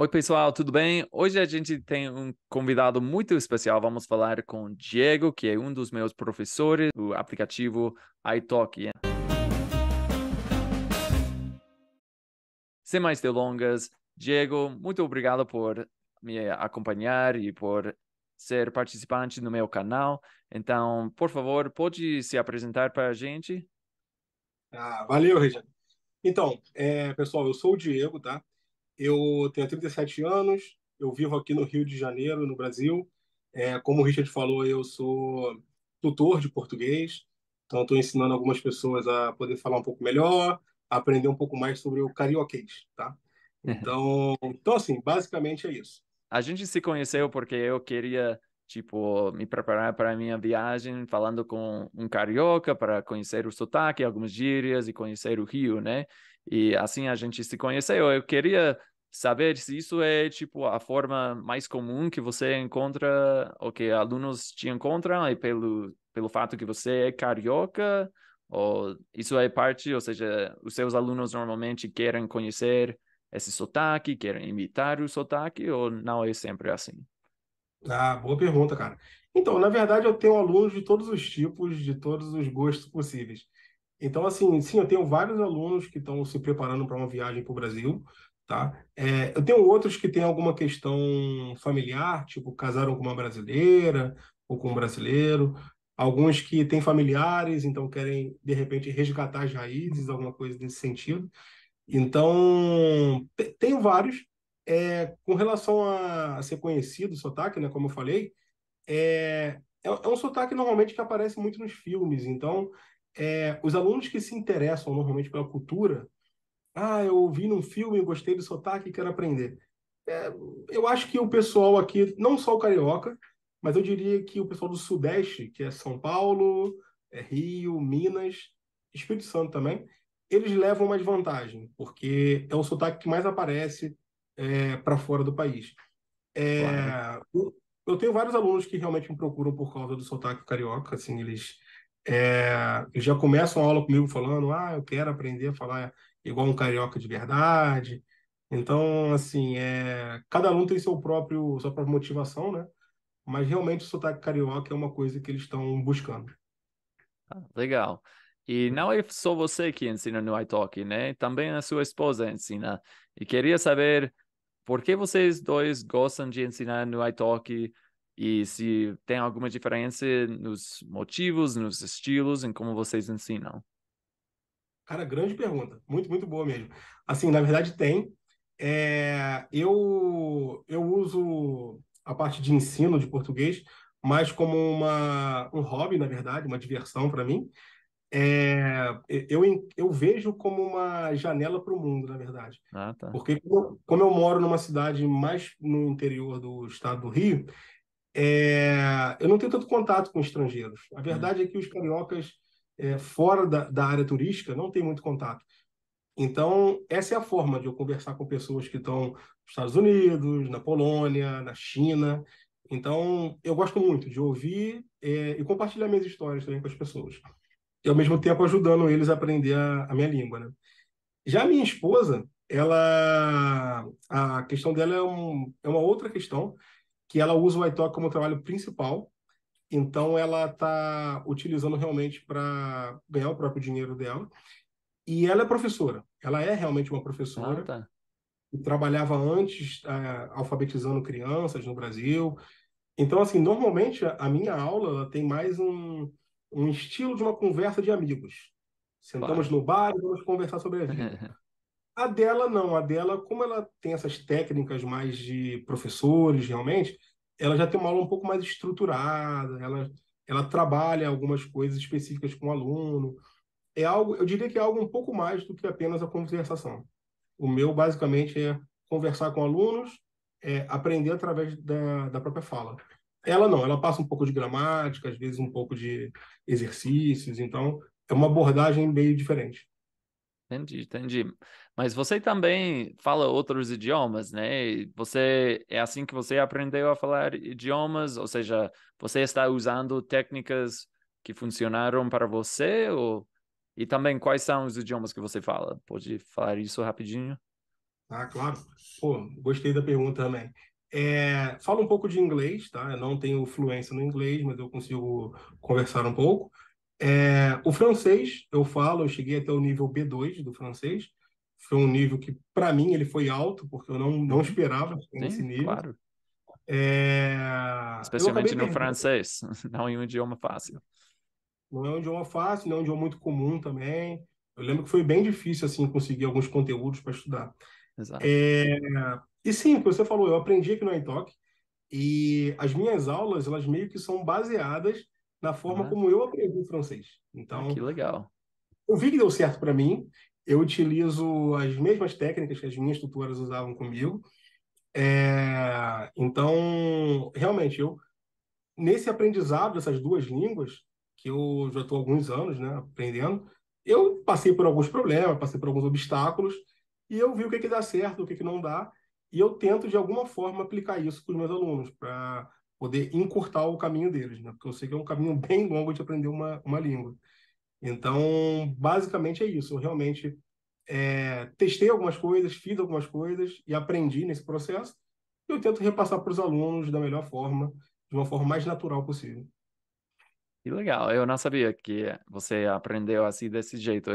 Oi, pessoal, tudo bem? Hoje a gente tem um convidado muito especial. Vamos falar com Diego, que é um dos meus professores do aplicativo iTalk. Né? Sem mais delongas, Diego, muito obrigado por me acompanhar e por ser participante no meu canal. Então, por favor, pode se apresentar para a gente? Ah, valeu, Regina. Então, é, pessoal, eu sou o Diego, tá? eu tenho 37 anos, eu vivo aqui no Rio de Janeiro, no Brasil. É, como o Richard falou, eu sou tutor de português, então estou ensinando algumas pessoas a poder falar um pouco melhor, aprender um pouco mais sobre o carioquês, tá? Uhum. Então, então assim, basicamente é isso. A gente se conheceu porque eu queria tipo, me preparar para a minha viagem falando com um carioca para conhecer o sotaque, algumas gírias e conhecer o Rio, né? E assim a gente se conheceu. Eu queria saber se isso é tipo a forma mais comum que você encontra, ou que alunos te encontram, e é pelo, pelo fato que você é carioca, ou isso é parte, ou seja, os seus alunos normalmente querem conhecer esse sotaque, querem imitar o sotaque, ou não é sempre assim? Ah, boa pergunta, cara. Então, na verdade, eu tenho alunos de todos os tipos, de todos os gostos possíveis. Então, assim, sim, eu tenho vários alunos que estão se preparando para uma viagem para o Brasil, Tá? É, eu tenho outros que têm alguma questão familiar, tipo, casaram com uma brasileira ou com um brasileiro. Alguns que têm familiares, então querem, de repente, resgatar as raízes, alguma coisa nesse sentido. Então, tenho vários. É, com relação a ser conhecido o sotaque, né, como eu falei, é, é, é um sotaque normalmente que aparece muito nos filmes. Então, é, os alunos que se interessam normalmente pela cultura ah, eu vi num filme, gostei do sotaque, quero aprender. É, eu acho que o pessoal aqui, não só o carioca, mas eu diria que o pessoal do Sudeste, que é São Paulo, é Rio, Minas, Espírito Santo também, eles levam mais vantagem, porque é o sotaque que mais aparece é, para fora do país. É, claro. eu, tenho vários alunos que realmente me procuram por causa do sotaque carioca, assim, eles, eles é, já começam a aula comigo falando, ah, eu quero aprender a falar igual um carioca de verdade. Então, assim, é, cada aluno tem seu próprio, sua própria motivação, né? Mas realmente o sotaque carioca é uma coisa que eles estão buscando. Ah, legal. E não é só você que ensina no iTalk, né? Também a sua esposa ensina. E queria saber por que vocês dois gostam de ensinar no iTalk e se tem alguma diferença nos motivos, nos estilos, em como vocês ensinam. Cara, grande pergunta. Muito, muito boa mesmo. Assim, na verdade, tem. É, eu, eu uso a parte de ensino de português mais como uma, um hobby, na verdade, uma diversão para mim. É, eu, eu vejo como uma janela para o mundo, na verdade. Ah, tá. Porque, como eu moro numa cidade mais no interior do estado do Rio, é, eu não tenho tanto contato com estrangeiros. A verdade hum. é que os cariocas é, fora da, da área turística não tem muito contato. Então, essa é a forma de eu conversar com pessoas que estão nos Estados Unidos, na Polônia, na China. Então, eu gosto muito de ouvir é, e compartilhar minhas histórias também com as pessoas. E, ao mesmo tempo, ajudando eles a aprender a, a minha língua, né? Já a minha esposa, ela... A questão dela é, um, é uma outra questão, que ela usa o iTalk como trabalho principal então, ela está utilizando realmente para ganhar o próprio dinheiro dela. E ela é professora. Ela é realmente uma professora. Ah, tá. E trabalhava antes é, alfabetizando crianças no Brasil. Então, assim, normalmente a minha aula tem mais um, um estilo de uma conversa de amigos. Sentamos no bar e vamos conversar sobre a vida. a dela, não. A dela, como ela tem essas técnicas mais de professores, realmente, ela já tem uma aula um pouco mais estruturada, ela, ela trabalha algumas coisas específicas com o aluno. É algo, eu diria que é algo um pouco mais do que apenas a conversação. O meu, basicamente, é conversar com alunos, é aprender através da, da própria fala. Ela não, ela passa um pouco de gramática, às vezes um pouco de exercícios, então é uma abordagem meio diferente. Entendi, entendi. Mas você também fala outros idiomas, né? Você é assim que você aprendeu a falar idiomas, ou seja, você está usando técnicas que funcionaram para você ou e também quais são os idiomas que você fala? Pode falar isso rapidinho? Ah, claro. Pô, gostei da pergunta também. É, falo um pouco de inglês, tá? Eu não tenho fluência no inglês, mas eu consigo conversar um pouco. É, o francês, eu falo, eu cheguei até o nível B2 do francês. Foi um nível que, para mim, ele foi alto, porque eu não, não esperava Sim, esse nível. Claro. É... Especialmente no francês, não é um idioma fácil. Não é um idioma fácil, não é um idioma muito comum também. Eu lembro que foi bem difícil assim conseguir alguns conteúdos para estudar. Exato. É... E sim, como você falou, eu aprendi aqui no iTalk e as minhas aulas elas meio que são baseadas na forma uhum. como eu aprendi o francês. Então, que legal. Eu vi que deu certo para mim. Eu utilizo as mesmas técnicas que as minhas tutoras usavam comigo. É... Então, realmente, eu nesse aprendizado dessas duas línguas, que eu já estou há alguns anos né, aprendendo, eu passei por alguns problemas, passei por alguns obstáculos, e eu vi o que, que dá certo, o que, que não dá, e eu tento, de alguma forma, aplicar isso para os meus alunos, para poder encurtar o caminho deles, né? Porque eu sei que é um caminho bem longo de aprender uma, uma língua. Então, basicamente é isso. Eu realmente é, testei algumas coisas, fiz algumas coisas e aprendi nesse processo. E eu tento repassar para os alunos da melhor forma, de uma forma mais natural possível. Que legal. Eu não sabia que você aprendeu assim desse jeito.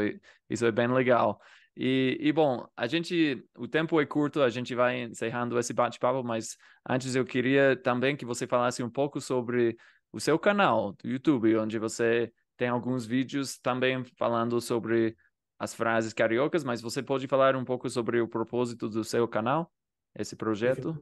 Isso é bem legal. E, e, bom, a gente, o tempo é curto, a gente vai encerrando esse bate-papo, mas antes eu queria também que você falasse um pouco sobre o seu canal do YouTube, onde você tem alguns vídeos também falando sobre as frases cariocas, mas você pode falar um pouco sobre o propósito do seu canal, esse projeto?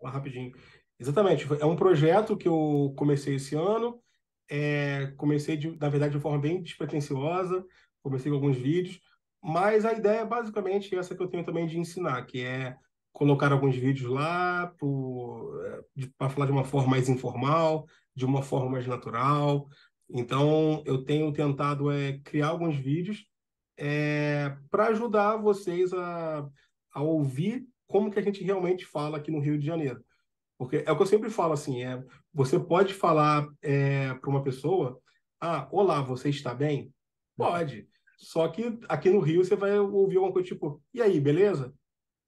Rapidinho. Exatamente, é um projeto que eu comecei esse ano, é, comecei, de, na verdade, de forma bem despretensiosa, comecei com alguns vídeos, mas a ideia é basicamente essa que eu tenho também de ensinar, que é colocar alguns vídeos lá para eh, falar de uma forma mais informal, de uma forma mais natural. Então, eu tenho tentado é, criar alguns vídeos é, eh, para ajudar vocês a, a ouvir como que a gente realmente fala aqui no Rio de Janeiro. Porque é o que eu sempre falo, assim, é, você pode falar é, para uma pessoa, ah, olá, você está bem? Uhum. Pode. Só que aqui no Rio você vai ouvir alguma coisa tipo, e aí, beleza?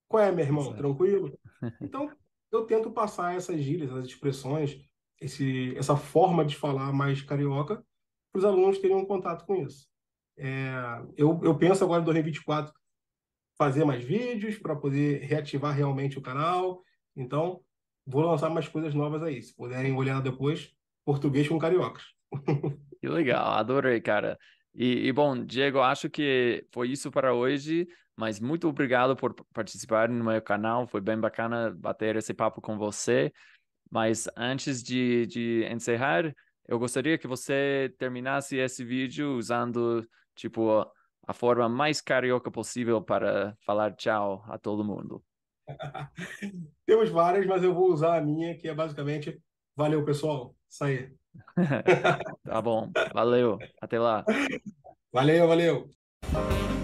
Qual é, meu irmão? Tranquilo? Então, eu tento passar essas gírias, essas expressões, esse, essa forma de falar mais carioca, para os alunos terem um contato com isso. É, eu, eu penso agora em 2024 fazer mais vídeos para poder reativar realmente o canal. Então, vou lançar mais coisas novas aí. Se puderem olhar depois, português com cariocas. Que legal, adorei, cara. E, e, bom, Diego, acho que foi isso para hoje, mas muito obrigado por participar no meu canal. Foi bem bacana bater esse papo com você. Mas antes de, de encerrar, eu gostaria que você terminasse esse vídeo usando, tipo, a forma mais carioca possível para falar tchau a todo mundo. Temos várias, mas eu vou usar a minha, que é basicamente valeu, pessoal, sair. tá bom, valeu, até lá. Valeu, valeu.